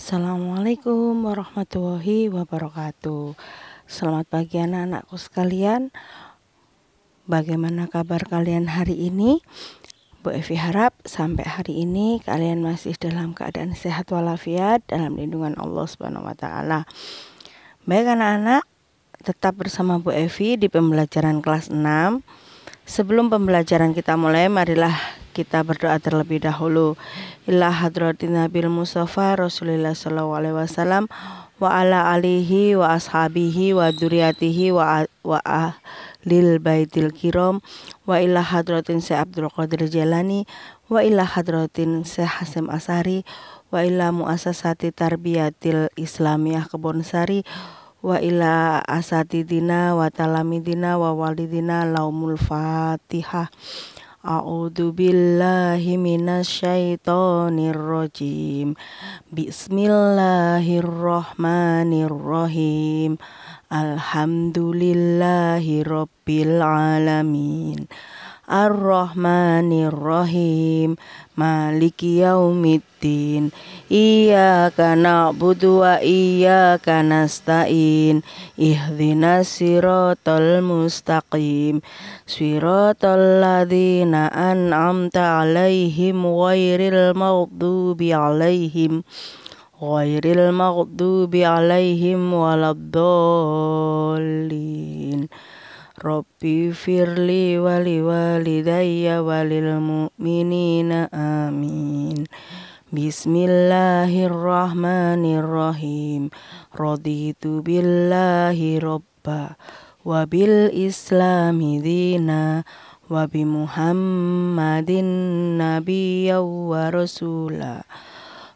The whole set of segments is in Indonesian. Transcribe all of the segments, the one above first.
Assalamualaikum warahmatullahi wabarakatuh. Selamat pagi anak-anakku sekalian. Bagaimana kabar kalian hari ini? Bu Evi harap sampai hari ini kalian masih dalam keadaan sehat walafiat dalam lindungan Allah Subhanahu wa taala. Baik anak-anak, tetap bersama Bu Evi di pembelajaran kelas 6. Sebelum pembelajaran kita mulai, marilah kita berdoa terlebih dahulu. Ila hadratin Nabi Mustafa Rasulullah sallallahu alaihi wasallam wa ala alihi wa ashabihi wa duriyatihi wa wa lil baitil kiram wa ila hadratin Syekh Abdul Qadir Jalani wa ila hadratin Syekh Hasim Asari wa ila muassasati tarbiyatil Islamiyah Kebonsari wa ila asatidina wa talamidina wa walidina laumul fatihah A'udzu billahi minasyaitonir rajim. Bismillahirrahmanirrahim. Alhamdulillahi rabbil alamin. Ar-Rahmanir-Rahim Maliki yaumiddin Iyaka na'budu wa iyaka nasta'in Ihdina siratal mustaqim Siratal ladhina an'amta alaihim Ghairil maghdubi alaihim Ghairil maghdubi alaihim Waladhalin Rabbi firli wali walidayya walil mu'minina amin. Bismillahirrahmanirrahim. Raditu billahi robba Wabil islami dina wa Muhammadin Nabiya wa Robbi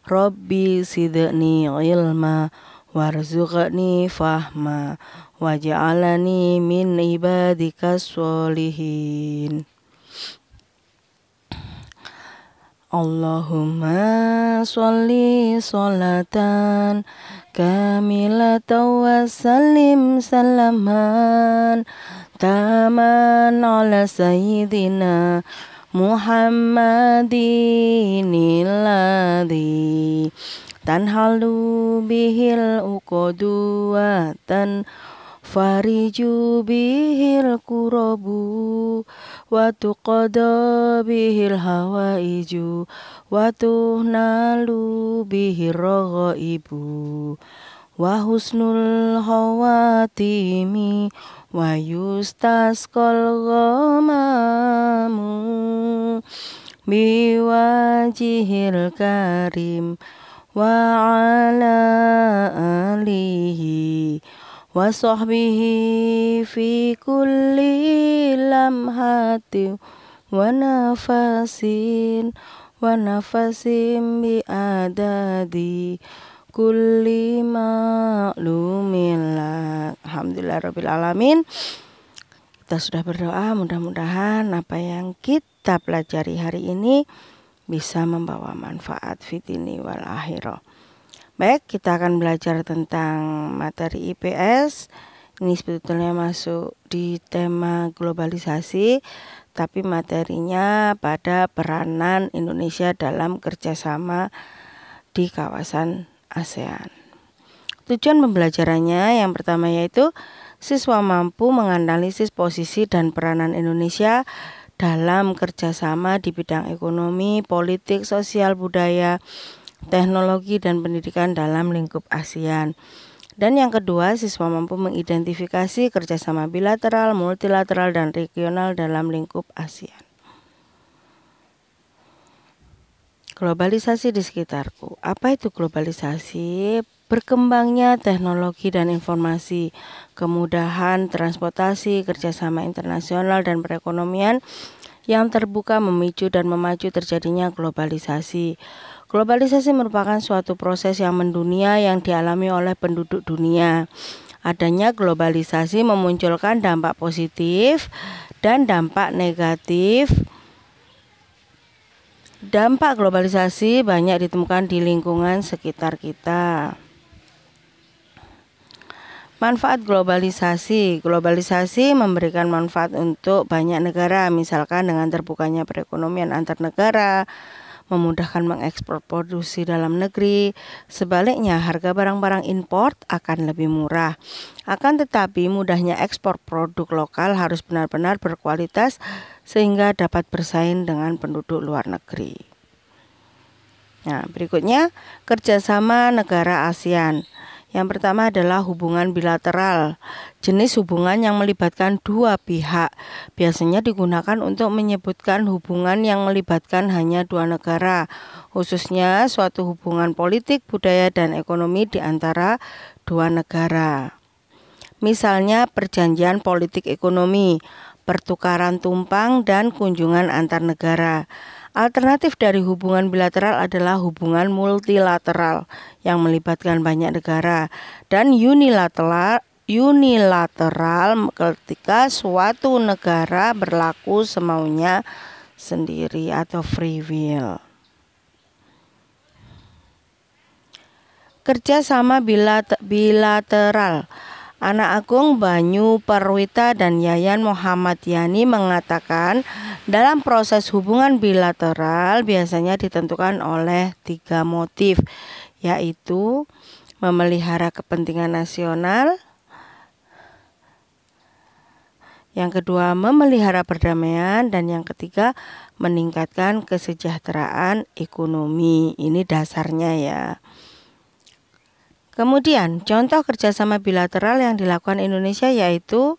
Rabbi sidni ilma warzuqni fahma waj'alni min ibadika sholihin Allahumma sholli sholatan kamilatan wa sallim salaman taman ala sayyidina Muhammadin tanhalu bihil uko dua tan fariju bihil kurobu watu kodo bihil hawa iju watu nalu bihil roghaibu ibu Wahusnul timi wa yustaskal ghamamu biwajihil karim وعلى آله وصحبه في كل لمحة ونفس ونفس bi كل معلوم لك Alhamdulillah Rabbil Alamin kita sudah berdoa mudah-mudahan apa yang kita pelajari hari ini bisa membawa manfaat fitini wal akhirah. Baik, kita akan belajar tentang materi IPS. Ini sebetulnya masuk di tema globalisasi, tapi materinya pada peranan Indonesia dalam kerjasama di kawasan ASEAN. Tujuan pembelajarannya yang pertama yaitu siswa mampu menganalisis posisi dan peranan Indonesia dalam kerjasama di bidang ekonomi, politik, sosial, budaya, teknologi, dan pendidikan dalam lingkup ASEAN. Dan yang kedua, siswa mampu mengidentifikasi kerjasama bilateral, multilateral, dan regional dalam lingkup ASEAN. Globalisasi di sekitarku. Apa itu globalisasi? Berkembangnya teknologi dan informasi, kemudahan transportasi, kerjasama internasional dan perekonomian yang terbuka memicu dan memacu terjadinya globalisasi. Globalisasi merupakan suatu proses yang mendunia yang dialami oleh penduduk dunia. Adanya globalisasi memunculkan dampak positif dan dampak negatif Dampak globalisasi banyak ditemukan di lingkungan sekitar kita. Manfaat globalisasi. Globalisasi memberikan manfaat untuk banyak negara, misalkan dengan terbukanya perekonomian antar negara, memudahkan mengekspor produksi dalam negeri. Sebaliknya, harga barang-barang import akan lebih murah. Akan tetapi, mudahnya ekspor produk lokal harus benar-benar berkualitas sehingga dapat bersaing dengan penduduk luar negeri. Nah, berikutnya kerjasama negara ASEAN. Yang pertama adalah hubungan bilateral, jenis hubungan yang melibatkan dua pihak. Biasanya digunakan untuk menyebutkan hubungan yang melibatkan hanya dua negara, khususnya suatu hubungan politik, budaya, dan ekonomi di antara dua negara. Misalnya perjanjian politik ekonomi, pertukaran tumpang, dan kunjungan antar negara. Alternatif dari hubungan bilateral adalah hubungan multilateral yang melibatkan banyak negara dan unilateral unilateral ketika suatu negara berlaku semaunya sendiri atau free will. Kerjasama sama bilateral Anak Agung Banyu Perwita dan Yayan Muhammad Yani mengatakan dalam proses hubungan bilateral biasanya ditentukan oleh tiga motif, yaitu memelihara kepentingan nasional, yang kedua memelihara perdamaian dan yang ketiga meningkatkan kesejahteraan ekonomi ini dasarnya ya kemudian contoh kerjasama bilateral yang dilakukan Indonesia yaitu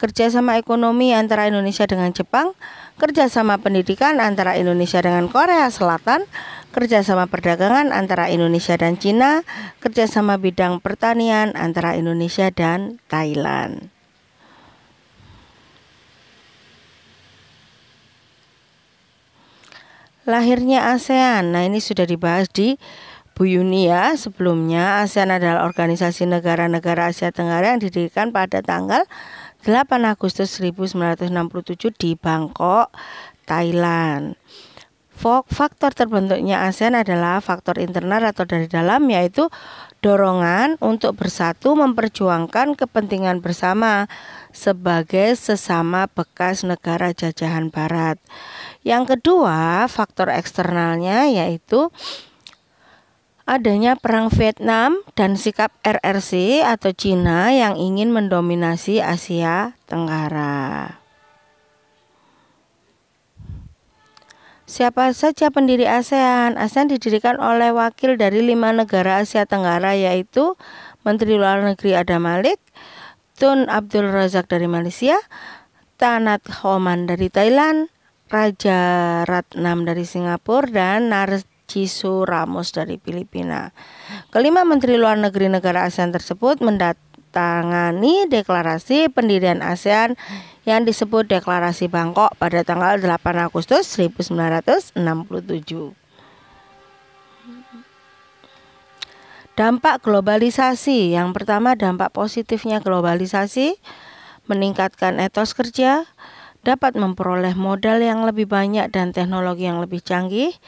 kerjasama ekonomi antara Indonesia dengan Jepang kerjasama pendidikan antara Indonesia dengan Korea Selatan, kerjasama perdagangan antara Indonesia dan Cina, kerjasama bidang pertanian antara Indonesia dan Thailand. lahirnya ASEAN. Nah, ini sudah dibahas di Bu Yuni ya sebelumnya. ASEAN adalah organisasi negara-negara Asia Tenggara yang didirikan pada tanggal 8 Agustus 1967 di Bangkok, Thailand. Faktor terbentuknya ASEAN adalah faktor internal atau dari dalam yaitu dorongan untuk bersatu memperjuangkan kepentingan bersama sebagai sesama bekas negara jajahan barat. Yang kedua, faktor eksternalnya yaitu adanya perang Vietnam dan sikap RRC atau Cina yang ingin mendominasi Asia Tenggara. Siapa saja pendiri ASEAN? ASEAN didirikan oleh wakil dari lima negara Asia Tenggara yaitu Menteri Luar Negeri Adam Malik, Tun Abdul Razak dari Malaysia, Tanat Homan dari Thailand, Raja Ratnam dari Singapura, dan Nars Ciso Ramos dari Filipina. Kelima menteri luar negeri negara ASEAN tersebut mendatangani deklarasi pendirian ASEAN yang disebut Deklarasi Bangkok pada tanggal 8 Agustus 1967. Dampak globalisasi yang pertama, dampak positifnya globalisasi meningkatkan etos kerja, dapat memperoleh modal yang lebih banyak dan teknologi yang lebih canggih,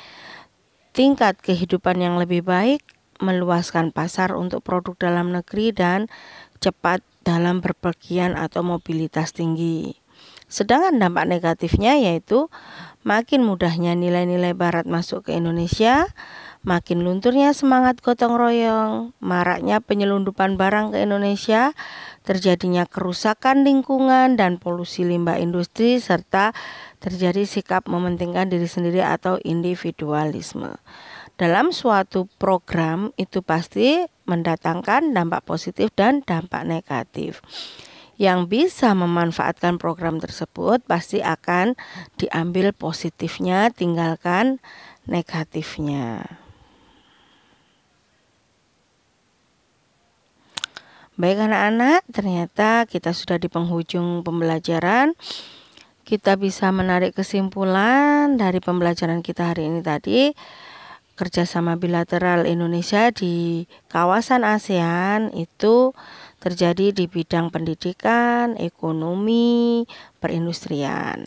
tingkat kehidupan yang lebih baik, meluaskan pasar untuk produk dalam negeri, dan cepat dalam berpergian atau mobilitas tinggi. Sedangkan dampak negatifnya yaitu makin mudahnya nilai-nilai Barat masuk ke Indonesia, Makin lunturnya semangat gotong royong, maraknya penyelundupan barang ke Indonesia, terjadinya kerusakan lingkungan dan polusi limbah industri serta terjadi sikap mementingkan diri sendiri atau individualisme. Dalam suatu program itu pasti mendatangkan dampak positif dan dampak negatif yang bisa memanfaatkan program tersebut pasti akan diambil positifnya, tinggalkan negatifnya. Baik anak-anak, ternyata kita sudah di penghujung pembelajaran. Kita bisa menarik kesimpulan dari pembelajaran kita hari ini tadi. Kerjasama bilateral Indonesia di kawasan ASEAN itu terjadi di bidang pendidikan, ekonomi, perindustrian.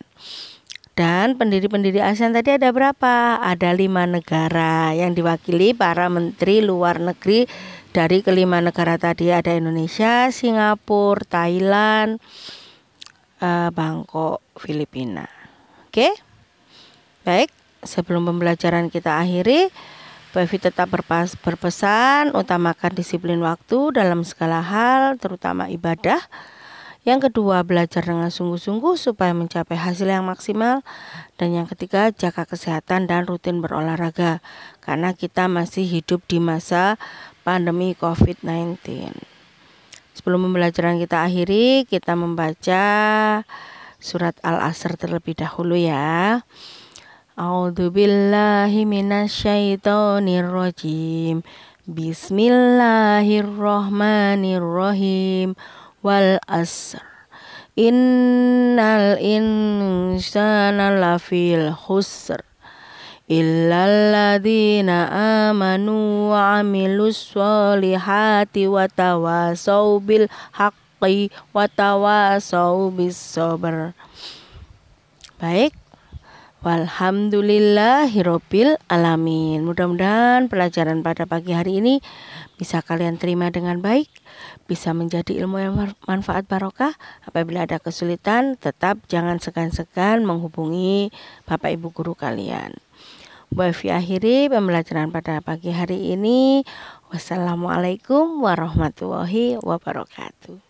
Dan pendiri-pendiri ASEAN tadi ada berapa? Ada lima negara yang diwakili para menteri luar negeri dari kelima negara tadi ada Indonesia, Singapura, Thailand, uh, Bangkok, Filipina. Oke, okay? baik. Sebelum pembelajaran kita akhiri, Bevi tetap berpas, berpesan utamakan disiplin waktu dalam segala hal, terutama ibadah. Yang kedua, belajar dengan sungguh-sungguh supaya mencapai hasil yang maksimal. Dan yang ketiga, jaga kesehatan dan rutin berolahraga, karena kita masih hidup di masa pandemi COVID-19. Sebelum pembelajaran kita akhiri, kita membaca surat Al-Asr terlebih dahulu ya. A'udzubillahi minasyaitonirrajim. Bismillahirrahmanirrahim. Wal asr. Innal insana lafil khusr illalladzina amanu wa amilus solihati wa tawasau bil haqqi wa tawasau bis sabr baik walhamdulillahirabbil alamin. Mudah-mudahan pelajaran pada pagi hari ini bisa kalian terima dengan baik, bisa menjadi ilmu yang manfaat barokah. Apabila ada kesulitan, tetap jangan segan-segan menghubungi Bapak Ibu guru kalian. Wafi akhiri pembelajaran pada pagi hari ini. Wassalamualaikum warahmatullahi wabarakatuh.